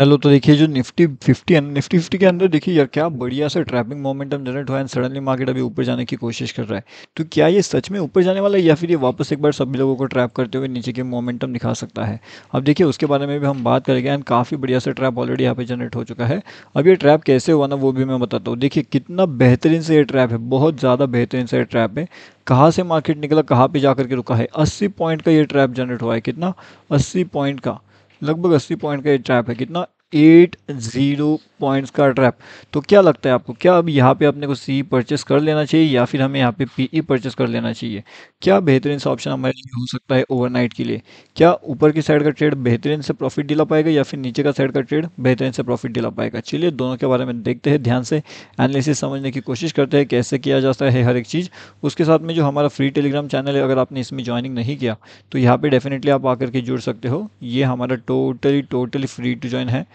hello तो देखिए जो निफ्टी फिफ्टी निफ्टी फिफ्टी के अंदर देखिए यार क्या बढ़िया से ट्रैपिंग मोमेंटम जनरेट हुआ है सडनली मार्केट अभी ऊपर जाने की कोशिश कर रहा है तो क्या ये सच में ऊपर जाने वाला है या फिर ये वापस एक बार सभी लोगों को ट्रैप करते हुए नीचे के मोमेंटम दिखा सकता है अब देखिए उसके बारे में भी हम बात करेंगे एंड काफ़ी बढ़िया से ट्रैप ऑलरेडी यहाँ पर जनरेट हो चुका है अब ये ट्रैप कैसे हुआ ना वो भी मैं बताता हूँ देखिए कितना बेहतरीन से ये ट्रैप है बहुत ज़्यादा बेहतरीन से ये ट्रैप है कहाँ से मार्केट निकला कहाँ पर जा के रुका है अस्सी पॉइंट का ये ट्रैप जनरेट हुआ है कितना अस्सी पॉइंट का लगभग अस्सी पॉइंट का ये ट्रैप है कितना एट ज़ीरो पॉइंट्स का ट्रैप तो क्या लगता है आपको क्या अब यहाँ पे अपने को सी परचेस कर लेना चाहिए या फिर हमें यहाँ पे पीई परचेस e कर लेना चाहिए क्या बेहतरीन सा ऑप्शन हमारे लिए हो सकता है ओवरनाइट के लिए क्या ऊपर की साइड का ट्रेड बेहतरीन से प्रॉफिट दिला पाएगा या फिर नीचे का साइड का ट्रेड बेहतरीन से प्रॉफिट दिला पाएगा चलिए दोनों के बारे में देखते हैं ध्यान से एनालिसिस समझने की कोशिश करते हैं कैसे किया जाता है हर एक चीज़ उसके साथ में जो हमारा फ्री टेलीग्राम चैनल है अगर आपने इसमें ज्वाइनिंग नहीं किया तो यहाँ पर डेफिनेटली आप आकर के जुड़ सकते हो ये हमारा totally totally free to join है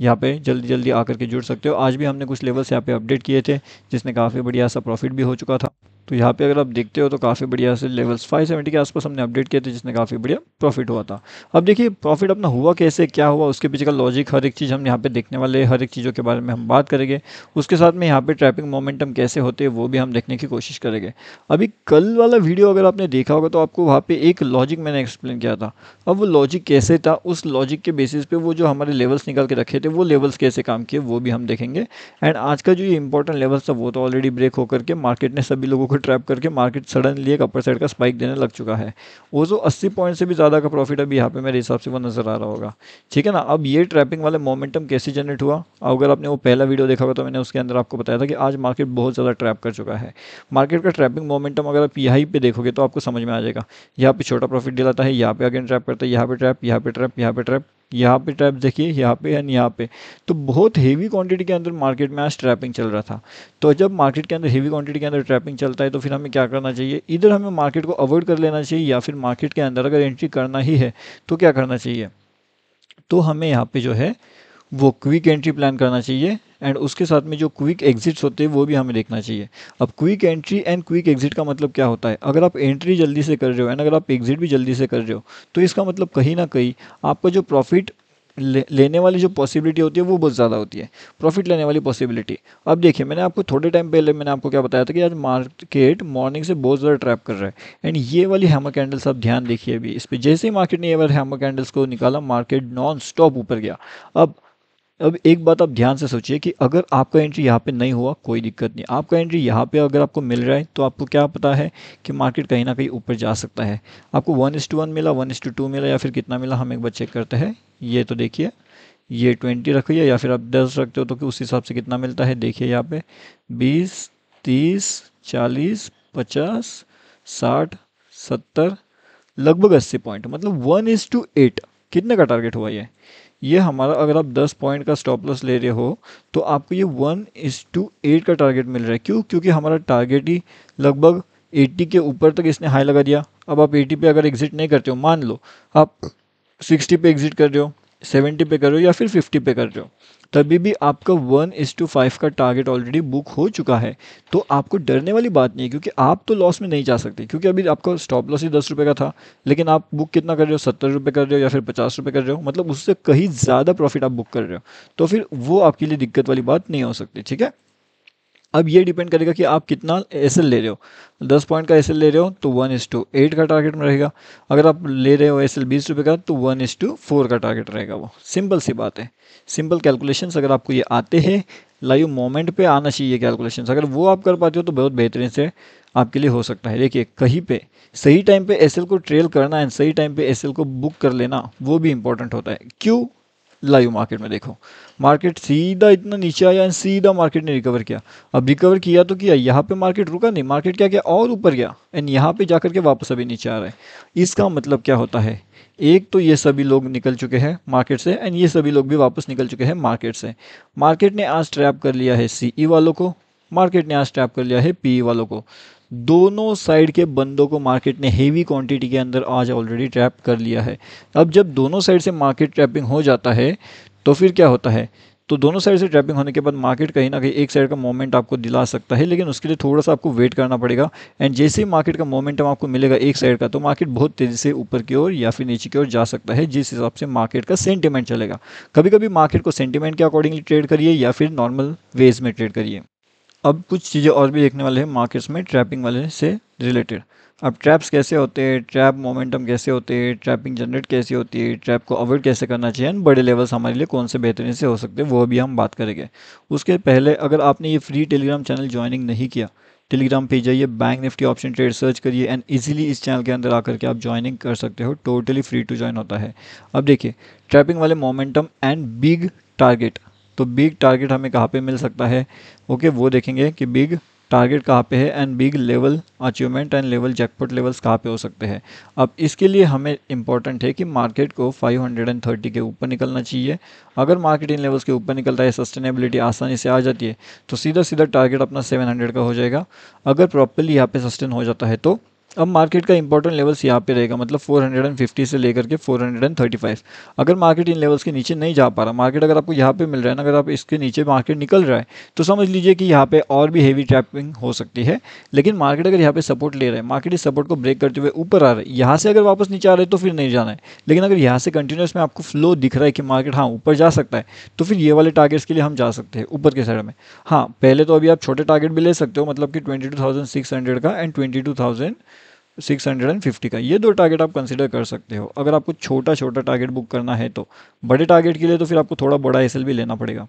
यहाँ पे जल्दी जल्दी आकर के जुड़ सकते हो आज भी हमने कुछ लेवल्स यहाँ पे अपडेट किए थे जिसने काफ़ी बढ़िया सा प्रॉफिट भी हो चुका था तो यहाँ पे अगर आप देखते हो तो काफ़ी बढ़िया से लेवल्स 570 के आसपास हमने अपडेट किए थे जिसने काफ़ी बढ़िया प्रॉफिट हुआ था अब देखिए प्रॉफिट अपना हुआ कैसे क्या हुआ उसके पीछे का लॉजिक हर एक चीज़ हम यहाँ पे देखने वाले हर एक चीज़ों के बारे में हम बात करेंगे उसके साथ में यहाँ पे ट्रैपिंग मोमेंटम कैसे होते वो भी हम देखने की कोशिश करेंगे अभी कल वाला वीडियो अगर आपने देखा होगा तो आपको वहाँ पर एक लॉजिक मैंने एक्सप्लेन किया था अब वो लॉजिक कैसे था उस लॉजिक के बेसिस पर वो जो हमारे लेवल्स निकाल के रखे थे वो लेवल्स कैसे काम किए वो भी हम देखेंगे एंड आज का जो ये इंपॉर्टेंट लेवल्स था वो तो ऑलरेडी ब्रेक होकर के मार्केट ने सभी लोगों को ट्रैप करके मार्केट सडनली एक अपर साइड का स्पाइक देने लग चुका है वो जो अस्सी पॉइंट से भी ज़्यादा का प्रॉफिट अभी यहाँ पर मेरे हिसाब से वो नज़र आ रहा होगा ठीक है ना अब ये ट्रैपिंग वाले मोमेंटम कैसे जनरेट हुआ अगर आपने वो पहला वीडियो देखा होगा तो मैंने उसके अंदर आपको बताया था कि आज मार्केट बहुत ज़्यादा ट्रैप कर चुका है मार्केट का ट्रैपिंग मोमेंटम अगर आप यहाँ पे देखोगे तो आपको समझ में आ जाएगा यहाँ पे छोटा प्रॉफिट दिलाता है यहाँ पे अगेन ट्रैप करता है यहाँ पे ट्रैप यहाँ पे ट्रैप यहाँ पे ट्रैप यहाँ पे ट्रैप देखिए यहाँ पे एंड यहाँ पे तो बहुत हेवी क्वांटिटी के अंदर मार्केट में आज ट्रैपिंग चल रहा था तो जब मार्केट के अंदर हेवी क्वांटिटी के अंदर ट्रैपिंग चलता है तो फिर हमें क्या करना चाहिए इधर हमें मार्केट को अवॉइड कर लेना चाहिए या फिर मार्केट के अंदर अगर एंट्री करना ही है तो क्या करना चाहिए तो हमें यहाँ पे जो है वो क्विक एंट्री प्लान करना चाहिए एंड उसके साथ में जो क्विक एग्जिट्स होते हैं वो भी हमें देखना चाहिए अब quick entry and quick exit का मतलब क्या होता है अगर आप एंट्री जल्दी से कर रहे हो एंड अगर आप एग्जिट भी जल्दी से कर रहे हो तो इसका मतलब कहीं ना कहीं आपका जो प्रॉफिट ले, लेने वाली जो पॉसिबिलिटी होती है वो बहुत ज़्यादा होती है प्रॉफिट लेने वाली पॉसिबिलिटी अब देखिए मैंने आपको थोड़े टाइम पहले मैंने आपको क्या बताया था कि आज मार्केट मॉर्निंग से बहुत ज़्यादा ट्रैप कर रहा है एंड ये वाली हैमर कैंडल्स आप ध्यान देखिए अभी इस पर जैसे ही मार्केट ने ये वाले हैमर कैंडल्स को निकाला मार्केट नॉन स्टॉप ऊपर गया अब अब एक बात आप ध्यान से सोचिए कि अगर आपका एंट्री यहाँ पे नहीं हुआ कोई दिक्कत नहीं आपका एंट्री यहाँ पे अगर आपको मिल रहा है तो आपको क्या पता है कि मार्केट कहीं ना कहीं ऊपर जा सकता है आपको वन इस टू वन मिला वन इस टू टू मिला या फिर कितना मिला हम एक बार चेक करते हैं ये तो देखिए ये ट्वेंटी रखिए या फिर आप दस रखते हो तो कि उस हिसाब से कितना मिलता है देखिए यहाँ पे बीस तीस चालीस पचास साठ सत्तर लगभग अस्सी पॉइंट मतलब वन इज़ टू एट कितने का टारगेट हुआ ये ये हमारा अगर आप 10 पॉइंट का स्टॉप लॉस ले रहे हो तो आपको ये वन इस टू एट का टारगेट मिल रहा है क्यों क्योंकि हमारा टारगेट ही लगभग 80 के ऊपर तक इसने हाई लगा दिया अब आप 80 पे अगर एग्जिट नहीं करते हो मान लो आप 60 पे एग्जिट कर रहे हो 70 पे कर रहे हो या फिर 50 पे कर रहे हो तभी भी आपका वन इज टू फाइव का टारगेट ऑलरेडी बुक हो चुका है तो आपको डरने वाली बात नहीं है क्योंकि आप तो लॉस में नहीं जा सकते क्योंकि अभी आपका स्टॉप लॉस ही दस रुपये का था लेकिन आप बुक कितना कर रहे हो सत्तर रुपये कर रहे हो या फिर पचास रुपये कर रहे हो मतलब उससे कहीं ज़्यादा प्रॉफिट आप बुक कर रहे हो तो फिर वो आपके लिए दिक्कत वाली बात नहीं हो सकती ठीक है अब ये डिपेंड करेगा कि आप कितना एस ले रहे हो दस पॉइंट का एस ले रहे हो तो वन इज टू एट का टारगेट में रहेगा अगर आप ले रहे हो एस एल बीस रुपये का तो वन इज टू फोर का टारगेट रहेगा वो सिंपल सी बात है सिंपल कैलकुलेशन अगर आपको ये आते हैं लाइव मोमेंट पे आना चाहिए कैलकुलेशन अगर वो आप कर पाते हो तो बहुत बेहतरीन से आपके लिए हो सकता है देखिए कहीं पे सही टाइम पे एसएल को ट्रेल करना एंड सही टाइम पे एसएल को बुक कर लेना वो भी इंपॉर्टेंट होता है क्यों लाइव मार्केट में देखो मार्केट सीधा इतना नीचे आया एंड सीधा मार्केट ने रिकवर किया अब रिकवर किया तो किया यहाँ पे मार्केट रुका नहीं मार्केट क्या गया और ऊपर गया एंड यहाँ पे जाकर के वापस अभी नीचे आ रहा है इसका मतलब क्या होता है एक तो ये सभी लोग निकल चुके हैं मार्केट से एंड ये सभी लोग भी वापस निकल चुके हैं मार्केट से मार्केट ने आज ट्रैप कर लिया है सीई e वालों को मार्केट ने आज ट्रैप कर लिया है पी e वालों को दोनों साइड के बंदों को मार्केट ने हेवी क्वांटिटी के अंदर आज ऑलरेडी ट्रैप कर लिया है अब जब दोनों साइड से मार्केट ट्रैपिंग हो जाता है तो फिर क्या होता है तो दोनों साइड से ट्रैपिंग होने के बाद मार्केट कहीं ना कहीं एक साइड का मोमेंट आपको दिला सकता है लेकिन उसके लिए थोड़ा सा आपको वेट करना पड़ेगा एंड जैसे ही मार्केट का मोमेंटम आपको मिलेगा एक साइड का तो मार्केट बहुत तेज़ी से ऊपर की ओर या फिर नीचे की ओर जा सकता है जिस हिसाब से मार्केट का सेंटिमेंट चलेगा कभी कभी मार्केट को सेंटिमेंट के अकॉर्डिंगली ट्रेड करिए या फिर नॉर्मल वेज में ट्रेड करिए अब कुछ चीज़ें और भी देखने वाले हैं मार्केट्स में ट्रैपिंग वाले से रिलेटेड अब ट्रैप्स कैसे होते हैं ट्रैप मोमेंटम कैसे होते हैं ट्रैपिंग जनरेट कैसे होती है ट्रैप को अवॉइड कैसे करना चाहिए एंड बड़े लेवल्स हमारे लिए कौन से बेहतरीन से हो सकते हैं वो भी हम बात करेंगे उसके पहले अगर आपने ये फ्री टेलीग्राम चैनल ज्वाइनिंग नहीं किया टेलीग्राम पे जाइए bank nifty option trade search करिए एंड इजीली इस चैनल के अंदर आकर के आप ज्वाइनिंग कर सकते हो टोटली फ्री टू ज्वाइन होता है अब देखिए ट्रैपिंग वाले मोमेंटम एंड बिग टारगेट तो बिग टारगेट हमें कहाँ पे मिल सकता है ओके वो देखेंगे कि बिग टारगेट कहाँ पे है and big level achievement and level jackpot levels कहाँ पे हो सकते हैं अब इसके लिए हमें इंपॉर्टेंट है कि मार्केट को 530 के ऊपर निकलना चाहिए अगर मार्केट इन लेवल्स के ऊपर निकलता है सस्टेनेबिलिटी आसानी से आ जाती है तो सीधा सीधा टारगेट अपना 700 का हो जाएगा अगर प्रॉपरली यहाँ पे सस्टेन हो जाता है तो अब मार्केट का इंपॉर्टेंट लेवल्स यहाँ पे रहेगा मतलब 450 से लेकर के 435 अगर मार्केट इन लेवल्स के नीचे नहीं जा पा रहा मार्केट अगर आपको यहाँ पे मिल रहा है ना अगर आप इसके नीचे मार्केट निकल रहा है तो समझ लीजिए कि यहाँ पे और भी हेवी ट्रैपिंग हो सकती है लेकिन मार्केट अगर यहाँ पे सपोर्ट ले रहा है मार्केट इस सपोर्ट को ब्रेक करते हुए ऊपर आ रहा है यहाँ से अगर वापस नीचे आ रहे तो फिर नहीं जाना है लेकिन अगर यहाँ से कंटिन्यूस में आपको फ्लो दिख रहा है कि मार्केट हाँ ऊपर जा सकता है तो फिर ये वाले टारगेट्स के लिए हम जा सकते हैं ऊपर के साइड में हाँ पहले तो अभी आप छोटे टारगेट भी ले सकते हो मतलब कि ट्वेंटी का एंड ट्वेंटी 650 का ये दो टारगेट आप कंसिडर कर सकते हो अगर आपको छोटा छोटा टारगेट बुक करना है तो बड़े टारगेट के लिए तो फिर आपको थोड़ा बड़ा एस भी लेना पड़ेगा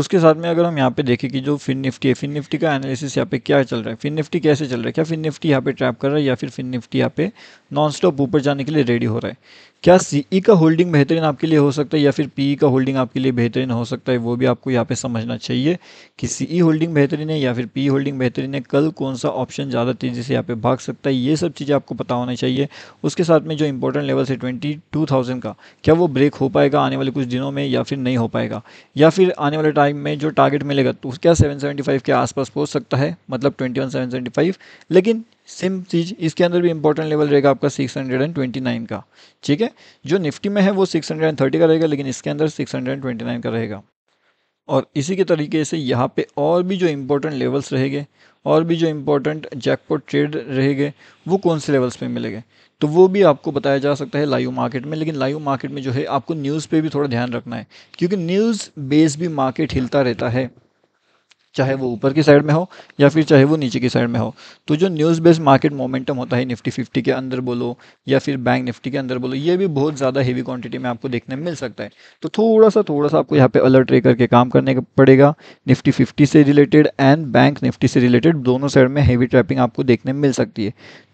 उसके साथ में अगर हम यहाँ पे देखें कि जो फिन निफ्टी है फिन निफ्टी का एनालिसिस यहाँ पे क्या चल रहा है फिन निफ्टी कैसे चल रहा है क्या फिन निफ्टी यहाँ पे ट्रैप कर रहा है या फिर फिन निफ्टी यहाँ पे नॉन स्टॉप ऊपर जाने के लिए रेडी हो रहा है क्या सी ई e का होल्डिंग बेहतरीन आपके लिए हो सकता है या फिर पी ई e का होल्डिंग आपके लिए बेहतरीन हो सकता है वो भी आपको यहाँ पे समझना चाहिए कि सी ई होल्डिंग बेहतरीन है या फिर पी होल्डिंग e बेहतरीन है कल कौन सा ऑप्शन ज़्यादा तेज़ी से यहाँ पे भाग सकता है ये सब चीज़ें आपको पता होना चाहिए उसके साथ में जो इंपॉर्टेंट लेवल है ट्वेंटी टू थाउजेंड का क्या वो ब्रेक हो पाएगा आने वाले कुछ दिनों में या फिर नहीं हो पाएगा या फिर आने वाले टाइम में जो टारगेट मिलेगा तो क्या सेवन सेवेंटी फाइव के आसपास पहुँच सकता है मतलब twenty one seven seventy five लेकिन सेम चीज़ इसके अंदर भी इंपॉर्टेंट लेवल रहेगा आपका 629 का ठीक है जो निफ्टी में है वो 630 का रहेगा लेकिन इसके अंदर 629 का रहेगा और इसी के तरीके से यहाँ पे और भी जो इम्पोर्टेंट लेवल्स रहेंगे और भी जो इम्पोर्टेंट जैकपॉट ट्रेड रहेंगे वो कौन से लेवल्स पे मिलेंगे तो वो भी आपको बताया जा सकता है लाइव मार्केट में लेकिन लाइव मार्केट में जो है आपको न्यूज़ पे भी थोड़ा ध्यान रखना है क्योंकि न्यूज़ बेस भी मार्केट हिलता रहता है चाहे वो ऊपर की साइड में हो या फिर चाहे वो नीचे की साइड में हो तो जो न्यूज़ बेस्ड मार्केट मोमेंटम होता है निफ्टी फिफ्टी के अंदर बोलो या फिर बैंक निफ्टी के अंदर बोलो ये भी बहुत ज़्यादा हेवी क्वांटिटी में आपको देखने मिल सकता है तो थोड़ा सा थोड़ा सा आपको यहाँ पे अलर्ट रह करके काम करने का पड़ेगा निफ्टी फिफ्टी से रिलेटेड एंड बैंक निफ्टी से रिलेटेड दोनों साइड में हेवी ट्रैपिंग आपको देखने मिल सकती है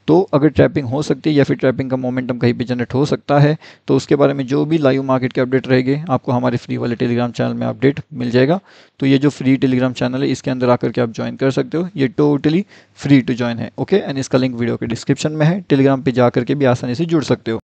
तो अगर ट्रैपिंग हो सकती है या फिर ट्रैपिंग का मोमेंटम कहीं पर जनरेट हो सकता है तो उसके बारे में जो भी लाइव मार्केट के अपडेट रहेंगे आपको हमारे फ्री वाले टेलीग्राम चैनल में अपडेट मिल जाएगा तो ये जो फ्री टेलीग्राम चैनल है इसके अंदर आकर के आप ज्वाइन कर सकते हो ये टोटली फ्री टू ज्वाइन है ओके एंड इसका लिंक वीडियो के डिस्क्रिप्शन में है टेलीग्राम पर जा करके भी आसानी से जुड़ सकते हो